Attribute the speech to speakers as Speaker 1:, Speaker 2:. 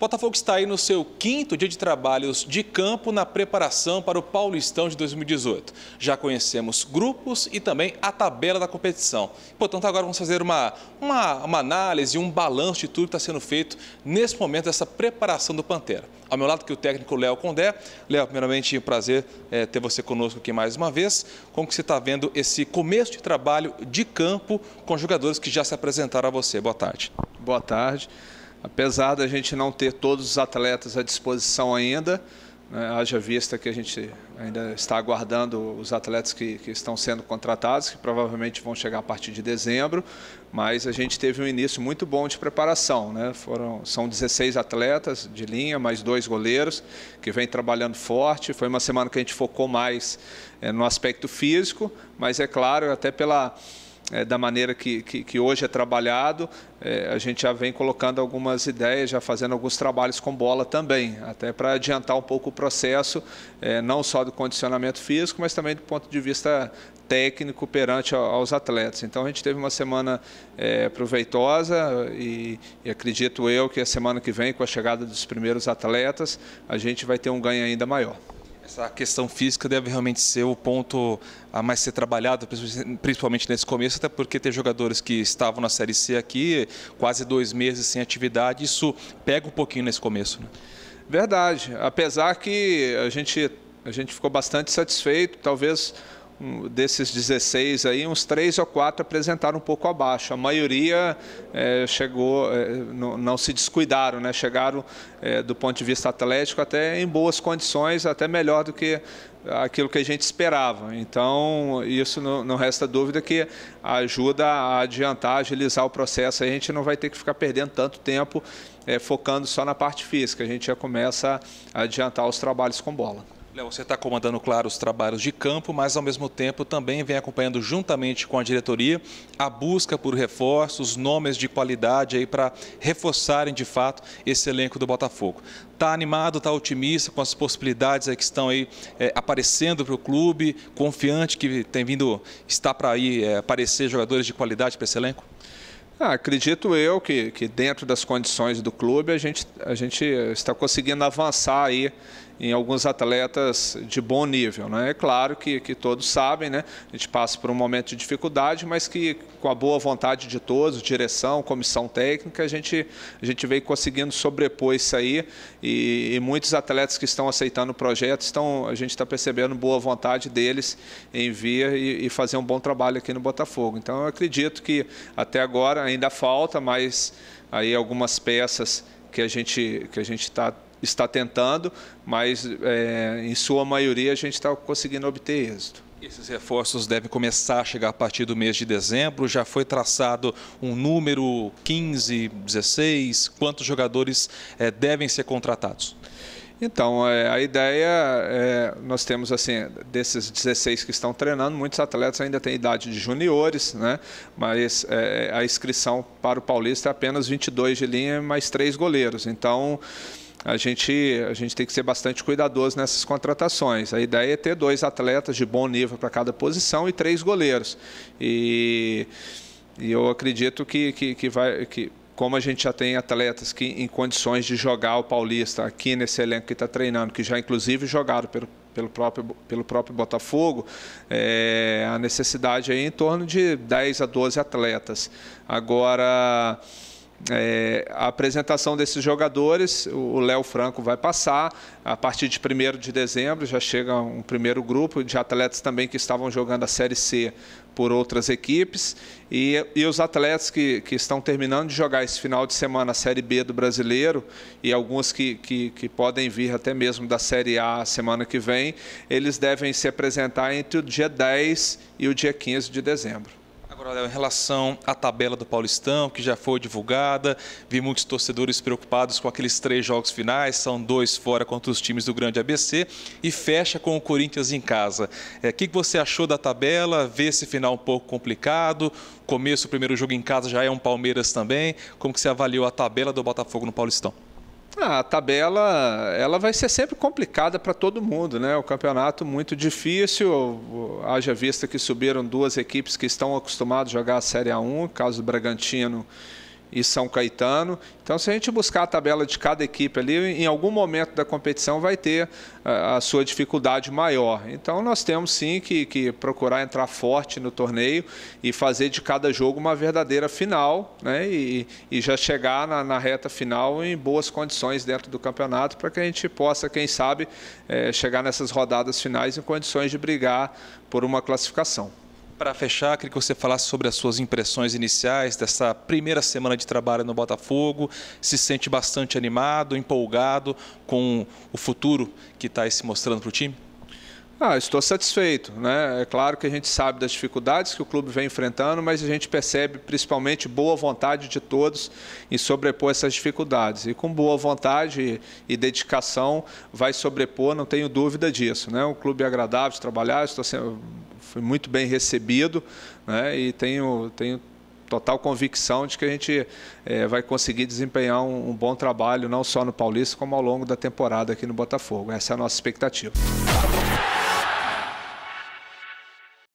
Speaker 1: Botafogo está aí no seu quinto dia de trabalhos de campo na preparação para o Paulistão de 2018. Já conhecemos grupos e também a tabela da competição. Portanto, agora vamos fazer uma, uma, uma análise, um balanço de tudo que está sendo feito nesse momento dessa preparação do Pantera. Ao meu lado aqui é o técnico Léo Condé. Léo, primeiramente, um prazer é, ter você conosco aqui mais uma vez. Como que você está vendo esse começo de trabalho de campo com jogadores que já se apresentaram a você? Boa tarde. Boa tarde. Apesar da gente não ter todos os
Speaker 2: atletas à disposição ainda, né, haja vista que a gente ainda está aguardando os atletas que, que, estão sendo contratados, que provavelmente vão chegar a partir de dezembro, mas a gente teve um início muito bom de preparação. Né? Foram, são 16 atletas de linha, mais dois goleiros, que vem trabalhando forte. Foi uma semana que a gente focou mais é, no aspecto físico, mas é claro, até pela é, da maneira que, que, que, hoje é trabalhado, é, a gente já vem colocando algumas ideias, já fazendo alguns trabalhos com bola também, até para adiantar um pouco o processo, é, não só do condicionamento físico, mas também do ponto de vista técnico perante aos atletas. Então a gente teve uma semana é, proveitosa e, e, acredito eu que a semana que vem, com a chegada dos primeiros
Speaker 1: atletas, a gente vai ter um ganho ainda maior. Essa questão física deve realmente ser o ponto a mais ser trabalhado, principalmente nesse começo, até porque ter jogadores que estavam na Série C aqui quase dois meses sem atividade, isso pega um pouquinho nesse começo. Né? Verdade, apesar que a gente, a gente ficou bastante satisfeito,
Speaker 2: talvez desses 16 aí, uns três ou quatro apresentaram um pouco abaixo. A maioria é, chegou, é, não, não, se descuidaram, né? chegaram é, do ponto de vista atlético até em boas condições, até melhor do que aquilo que a gente esperava. Então, isso não, não resta dúvida que ajuda a adiantar, agilizar o processo. A gente não vai ter que ficar perdendo tanto tempo é, focando só na parte física. A
Speaker 1: gente já começa a adiantar os trabalhos com bola. Léo, você está comandando, claro, os trabalhos de campo, mas ao mesmo tempo também vem acompanhando juntamente com a diretoria a busca por reforços, nomes de qualidade aí para reforçarem de fato esse elenco do Botafogo. Está animado, está otimista com as possibilidades que estão aí é, aparecendo para o clube, confiante que tem vindo, está para aí é, aparecer jogadores de qualidade para esse elenco? Ah, acredito eu que, que dentro das condições do clube a gente, a gente está
Speaker 2: conseguindo avançar aí em alguns atletas de bom nível. Né? É claro que, que todos sabem, né? a gente passa por um momento de dificuldade, mas que com a boa vontade de todos, direção, comissão técnica, a gente, a gente veio conseguindo sobrepor isso aí e, e muitos atletas que estão aceitando o projeto, estão, a gente está percebendo boa vontade deles em vir e, e fazer um bom trabalho aqui no Botafogo. Então eu acredito que até agora ainda falta, mas aí algumas peças que a gente que a gente está está tentando, mas é, em sua maioria a gente está conseguindo obter
Speaker 1: êxito. Esses reforços devem começar a chegar a partir do mês de dezembro. Já foi traçado um número 15, 16? Quantos jogadores é, devem ser contratados? Então, é, a ideia, é, nós temos assim, desses
Speaker 2: 16 que estão treinando, muitos atletas ainda têm idade de juniores, né? mas é, a inscrição para o Paulista é apenas 22 de linha mais três goleiros. Então, a gente, a gente tem que ser bastante cuidadoso nessas contratações. A ideia é ter dois atletas de bom nível para cada posição e três goleiros. E, e eu acredito que, que, que vai. Que, como a gente já tem atletas que em condições de jogar o Paulista aqui nesse elenco que está treinando, que já inclusive jogaram pelo, pelo, próprio, pelo próprio Botafogo, é, a necessidade aí é em torno de 10 a 12 atletas. Agora é, a apresentação desses jogadores, o Léo Franco vai passar. A partir de 1 de dezembro já chega um primeiro grupo de atletas também que estavam jogando a Série C por outras equipes. E, e os atletas que, que estão terminando de jogar esse final de semana a Série B do brasileiro, e alguns que, que, que podem vir até mesmo da Série A semana que vem, eles devem se apresentar entre o dia 10 e o
Speaker 1: dia 15 de dezembro. Agora, em relação à tabela do Paulistão, que já foi divulgada, vi muitos torcedores preocupados com aqueles três jogos finais, são dois fora contra os times do grande ABC e fecha com o Corinthians em casa. O é, que, que você achou da tabela? Vê esse final um pouco complicado, começo, o primeiro jogo em casa já é um Palmeiras também. Como que você avaliou a tabela do Botafogo no Paulistão?
Speaker 2: Ah, a tabela ela vai ser sempre complicada para todo mundo, né? O campeonato muito difícil, haja vista que subiram duas equipes que estão acostumadas a jogar a Série A1, caso do Bragantino e São Caetano. Então, se a gente buscar a tabela de cada equipe ali, em algum momento da competição vai ter ah, a, sua dificuldade maior. Então, nós temos sim que, que, procurar entrar forte no torneio e fazer de cada jogo uma verdadeira final né? e, e já chegar na, na, reta final em boas condições dentro do campeonato para que a gente possa, quem sabe, é, chegar nessas rodadas finais em condições de brigar por
Speaker 1: uma classificação. Para fechar, queria que você falasse sobre as suas impressões iniciais dessa primeira semana de trabalho no Botafogo. Se sente bastante animado, empolgado com o futuro que está se mostrando para o time? Ah, estou satisfeito.
Speaker 2: Né? É claro que a gente sabe das dificuldades que o clube vem enfrentando, mas a gente percebe principalmente boa vontade de todos em sobrepor essas dificuldades. E com boa vontade e, dedicação vai sobrepor, não tenho dúvida disso. Né? Um clube agradável de trabalhar, estou sendo, fui muito bem recebido né? e tenho, tenho total convicção de que a gente é, vai conseguir desempenhar um, um bom trabalho, não só no Paulista, como ao longo da temporada aqui no Botafogo. Essa é a nossa expectativa.